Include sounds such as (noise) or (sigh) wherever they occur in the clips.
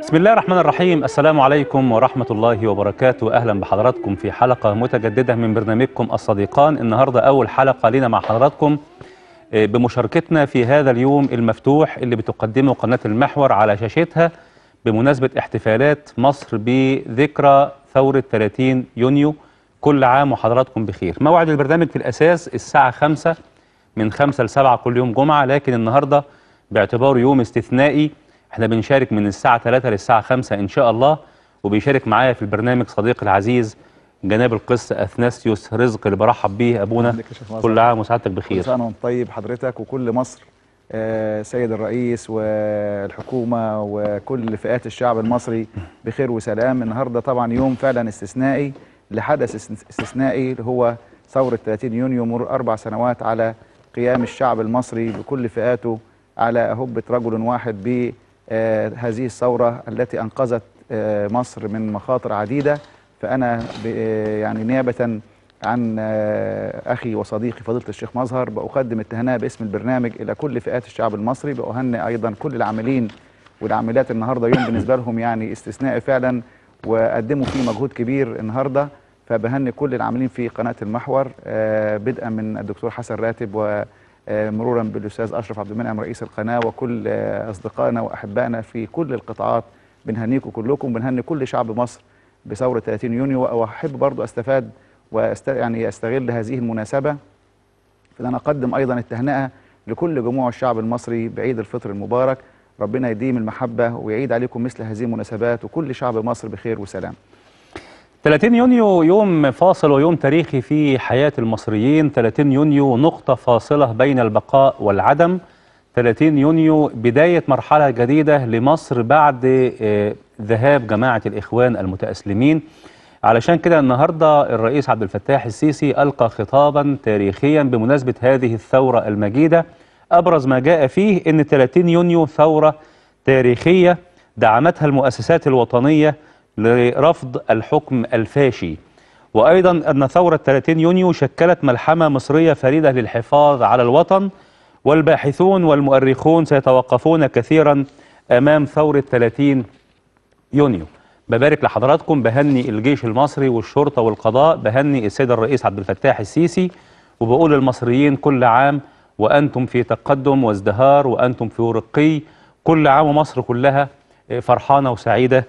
بسم الله الرحمن الرحيم السلام عليكم ورحمة الله وبركاته أهلا بحضراتكم في حلقة متجددة من برنامجكم الصديقان النهاردة أول حلقة لنا مع حضراتكم آه، بمشاركتنا في هذا اليوم المفتوح اللي بتقدمه قناة المحور على شاشتها بمناسبة احتفالات مصر بذكرى ثورة 30 يونيو كل عام وحضراتكم بخير موعد البرنامج في الأساس الساعة 5 من 5 ل 7 كل يوم جمعة لكن النهاردة باعتباره يوم استثنائي احنا بنشارك من الساعة 3 للساعة 5 إن شاء الله وبيشارك معايا في البرنامج صديقي العزيز جناب القس أثناسيوس رزق اللي برحب بيه أبونا كل عام وسعادتك بخير كل سنة وانت طيب حضرتك وكل مصر آه، سيد الرئيس والحكومة وكل فئات الشعب المصري بخير وسلام النهاردة طبعا يوم فعلا استثنائي لحدث استثنائي هو ثورة 30 يونيو مر أربع سنوات على قيام الشعب المصري بكل فئاته على هبة رجل واحد بالتعاون آه، هذه الثورة التي أنقذت آه، مصر من مخاطر عديدة فأنا آه، يعني نيابة عن أخي وصديقي فضيلة الشيخ مظهر بأقدم التهنئة باسم البرنامج إلى كل فئات الشعب المصري بأهنئ أيضا كل العاملين والعاملات النهاردة يوم بالنسبة لهم يعني استثنائي فعلا وقدموا فيه مجهود كبير النهارده فبهني كل العاملين في قناه المحور بدءا من الدكتور حسن راتب و آه، مرورا بالاستاذ اشرف عبد المنعم رئيس القناه وكل آه، اصدقائنا واحبائنا في كل القطاعات بنهنيكم كلكم بنهني كل شعب مصر بثوره 30 يونيو واحب برضو استفاد واست يعني استغل هذه المناسبه ان انا اقدم ايضا التهنئه لكل جموع الشعب المصري بعيد الفطر المبارك ربنا يديم المحبه ويعيد عليكم مثل هذه المناسبات وكل شعب مصر بخير وسلام 30 يونيو يوم فاصل ويوم تاريخي في حياة المصريين 30 يونيو نقطة فاصلة بين البقاء والعدم 30 يونيو بداية مرحلة جديدة لمصر بعد آه، ذهاب جماعة الإخوان المتأسلمين علشان كده النهاردة الرئيس عبد الفتاح السيسي ألقى خطابا تاريخيا بمناسبة هذه الثورة المجيدة أبرز ما جاء فيه أن 30 يونيو ثورة تاريخية دعمتها المؤسسات الوطنية لرفض الحكم الفاشي وأيضا أن ثورة 30 يونيو شكلت ملحمة مصرية فريدة للحفاظ على الوطن والباحثون والمؤرخون سيتوقفون كثيرا أمام ثورة 30 يونيو ببارك لحضراتكم بهني الجيش المصري والشرطة والقضاء بهني السيد الرئيس عبد الفتاح السيسي وبقول المصريين كل عام وأنتم في تقدم وازدهار وأنتم في ورقي كل عام ومصر كلها فرحانة وسعيدة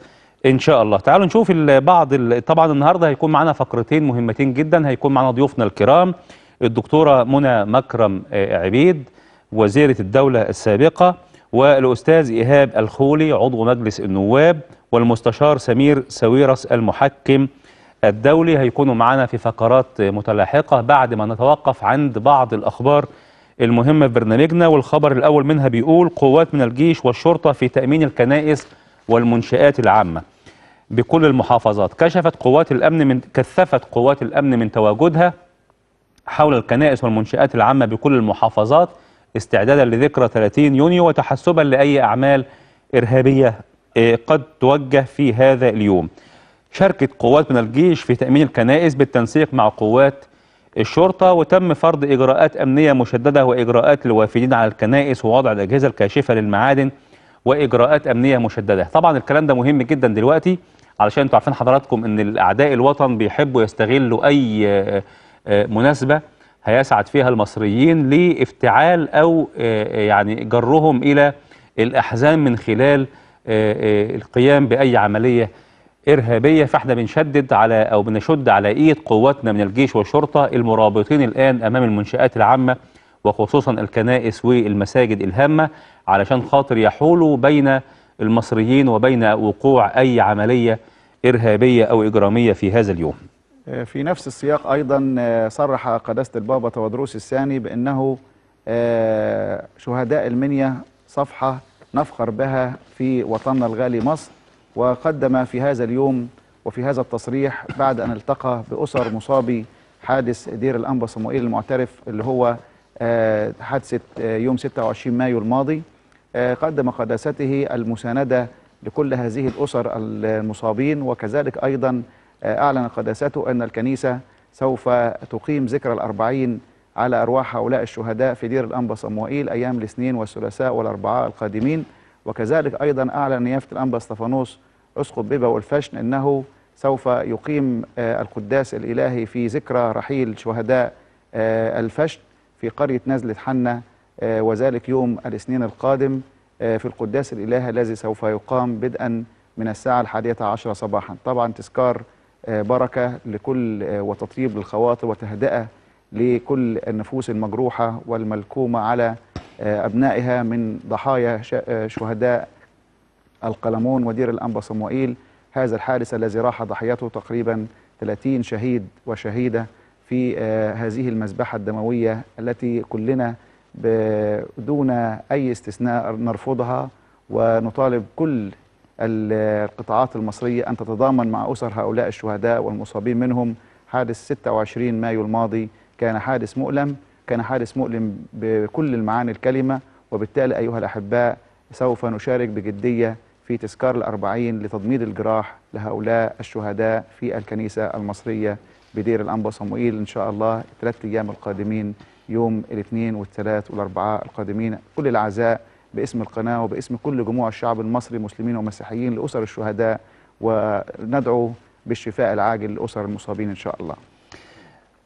ان شاء الله تعالوا نشوف بعض طبعا النهارده هيكون معانا فقرتين مهمتين جدا هيكون معانا ضيوفنا الكرام الدكتوره منى مكرم آه، عبيد وزيره الدوله السابقه والاستاذ ايهاب الخولي عضو مجلس النواب والمستشار سمير سويرس المحكم الدولي هيكونوا معانا في فقرات متلاحقه بعد ما نتوقف عند بعض الاخبار المهمه في برنامجنا والخبر الاول منها بيقول قوات من الجيش والشرطه في تامين الكنائس والمنشآت العامة بكل المحافظات كشفت قوات الأمن من كثفت قوات الأمن من تواجدها حول الكنائس والمنشآت العامة بكل المحافظات استعدادا لذكرى 30 يونيو وتحسبا لأي أعمال إرهابية آه، قد توجه في هذا اليوم شاركت قوات من الجيش في تأمين الكنائس بالتنسيق مع قوات الشرطة وتم فرض إجراءات أمنية مشددة وإجراءات للوافدين على الكنائس ووضع الأجهزة الكاشفة للمعادن وإجراءات أمنية مشددة طبعا الكلام ده مهم جدا دلوقتي علشان انتوا عارفين حضراتكم ان اعداء الوطن بيحبوا يستغلوا اي آه، آه، مناسبه هيسعد فيها المصريين لافتعال او آه، يعني جرهم الى الاحزان من خلال القيام باي عمليه ارهابيه فاحنا بنشدد على او بنشد على ايد قواتنا من الجيش والشرطه المرابطين الان امام المنشات العامه وخصوصا الكنائس والمساجد الهامه علشان خاطر يحولوا بين المصريين وبين وقوع اي عمليه إرهابية أو إجرامية في هذا اليوم آه، في نفس السياق أيضا آه، صرح قداسة البابا تودروس الثاني بأنه آه، شهداء المنيا صفحة نفخر بها في وطننا الغالي مصر وقدم في هذا اليوم وفي هذا التصريح بعد أن التقى بأسر مصابي حادث دير الأنبا صموئيل المعترف اللي هو حادثة يوم 26 مايو الماضي قدم قداسته المساندة لكل هذه الأسر المصابين وكذلك أيضا آه، أعلن قداسته أن الكنيسة سوف تقيم ذكرى الأربعين على أرواح هؤلاء الشهداء في دير الأنبا صموئيل أيام الاثنين والثلاثاء والأربعاء القادمين وكذلك أيضا أعلن نيافة الأنبا استفانوس أسقط بيبا والفشن أنه سوف يقيم آه، القداس الإلهي في ذكرى رحيل شهداء آه، الفشن في قرية نزلة حنا وذلك يوم الاثنين القادم آه، في القداس الإله الذي سوف يقام بدءا من الساعة الحادية عشرة صباحا طبعا تذكار آه، بركة لكل آه، وتطيب للخواطر وتهدئة لكل النفوس المجروحة والملكومة على أبنائها من ضحايا شهداء القلمون ودير الأنبا صموئيل هذا الحادث الذي راح ضحيته تقريبا 30 شهيد وشهيدة في هذه المذبحة الدموية التي كلنا دون أي استثناء نرفضها ونطالب كل القطاعات المصرية أن تتضامن مع أسر هؤلاء الشهداء والمصابين منهم حادث 26 مايو الماضي كان حادث مؤلم كان حادث مؤلم بكل المعاني الكلمة وبالتالي أيها الأحباء سوف نشارك بجدية في تذكار الأربعين لتضميد الجراح لهؤلاء الشهداء في الكنيسة المصرية بدير الانبا صموئيل ان شاء الله الثلاث ايام القادمين يوم الاثنين والثلاث والاربعاء القادمين كل العزاء باسم القناه وباسم كل جموع الشعب المصري مسلمين ومسيحيين لاسر الشهداء وندعو بالشفاء العاجل لاسر المصابين ان شاء الله.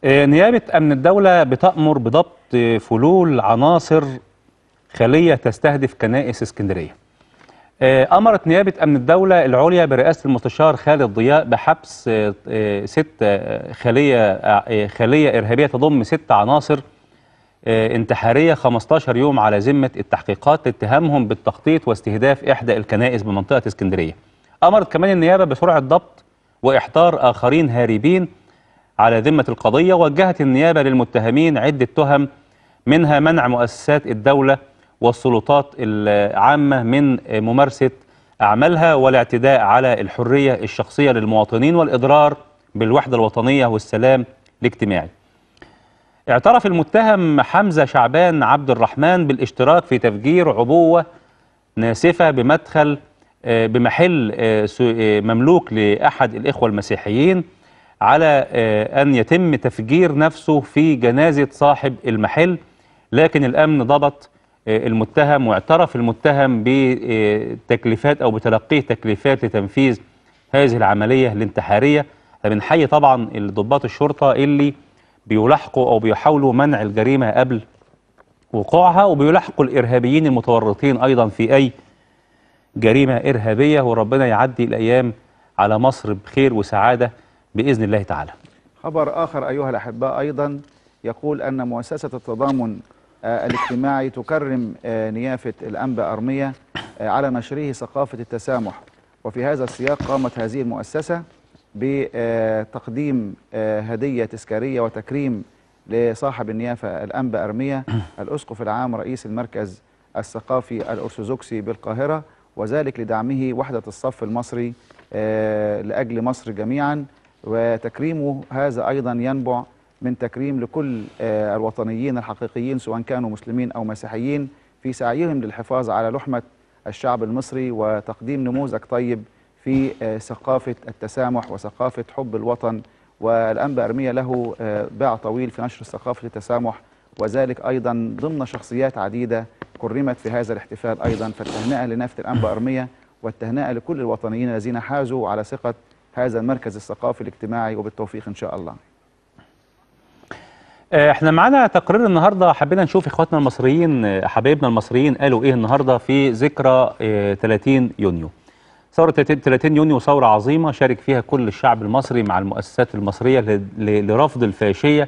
آه، نيابه امن الدوله بتامر بضبط فلول عناصر خليه تستهدف كنائس اسكندريه. آه، أمرت نيابة أمن الدولة العليا برئاسة المستشار خالد ضياء بحبس آه، آه، ست خلية خلية إرهابية تضم ست عناصر انتحارية 15 يوم على ذمة التحقيقات لاتهامهم بالتخطيط واستهداف إحدى الكنائس بمنطقة اسكندرية. أمرت كمان النيابة بسرعة ضبط وإحضار آخرين هاربين على ذمة القضية وجهت النيابة للمتهمين عدة تهم منها منع مؤسسات الدولة والسلطات العامة من ممارسة أعمالها والاعتداء على الحرية الشخصية للمواطنين والإضرار بالوحدة الوطنية والسلام الاجتماعي اعترف المتهم حمزة شعبان عبد الرحمن بالاشتراك في تفجير عبوة ناسفة بمدخل آه، بمحل آه، آه، مملوك لأحد الإخوة المسيحيين على أن يتم تفجير نفسه في جنازة صاحب المحل لكن الأمن ضبط المتهم واعترف المتهم بتكليفات أو بتلقيه تكليفات لتنفيذ هذه العملية الانتحارية فبنحيي طبعا الضباط الشرطة اللي بيلاحقوا أو بيحاولوا منع الجريمة قبل وقوعها وبيلاحقوا الإرهابيين المتورطين أيضا في أي جريمة إرهابية وربنا يعدي الأيام على مصر بخير وسعادة بإذن الله تعالى خبر آخر أيها الأحباء أيضا يقول أن مؤسسة التضامن آه، الاجتماعي تكرم آه، نيافة الأنبا أرمية آه، على نشره ثقافة التسامح وفي هذا السياق قامت هذه المؤسسة بتقديم هدية تذكارية وتكريم لصاحب النيافة الأنبا أرمية (clears throat) الأسقف العام رئيس المركز الثقافي الأرثوذكسي بالقاهرة وذلك لدعمه وحدة الصف المصري لأجل مصر جميعا وتكريمه هذا أيضا ينبع من تكريم لكل آه، الوطنيين الحقيقيين سواء كانوا مسلمين أو مسيحيين في سعيهم للحفاظ على لحمة الشعب المصري وتقديم نموذج طيب في آه، ثقافة التسامح وثقافة حب الوطن والأنبا أرمية له آه، باع طويل في نشر ثقافة التسامح وذلك أيضا ضمن شخصيات عديدة كرمت في هذا الاحتفال أيضا فالتهنئة لنافذة الأنبا أرمية والتهنئة لكل الوطنيين الذين حازوا على ثقة هذا المركز الثقافي الاجتماعي وبالتوفيق إن شاء الله آه، احنا معانا تقرير النهارده حبينا نشوف اخواتنا المصريين آه، حبايبنا المصريين قالوا ايه النهارده في ذكرى 30 آه، يونيو. ثورة 30 يونيو ثورة عظيمة شارك فيها كل الشعب المصري مع المؤسسات المصرية لرفض الفاشية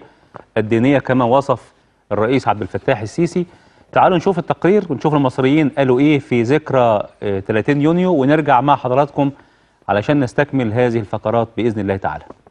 الدينية كما وصف الرئيس عبد الفتاح السيسي. تعالوا نشوف التقرير ونشوف المصريين قالوا ايه في ذكرى 30 يونيو ونرجع مع حضراتكم علشان نستكمل هذه الفقرات باذن الله تعالى.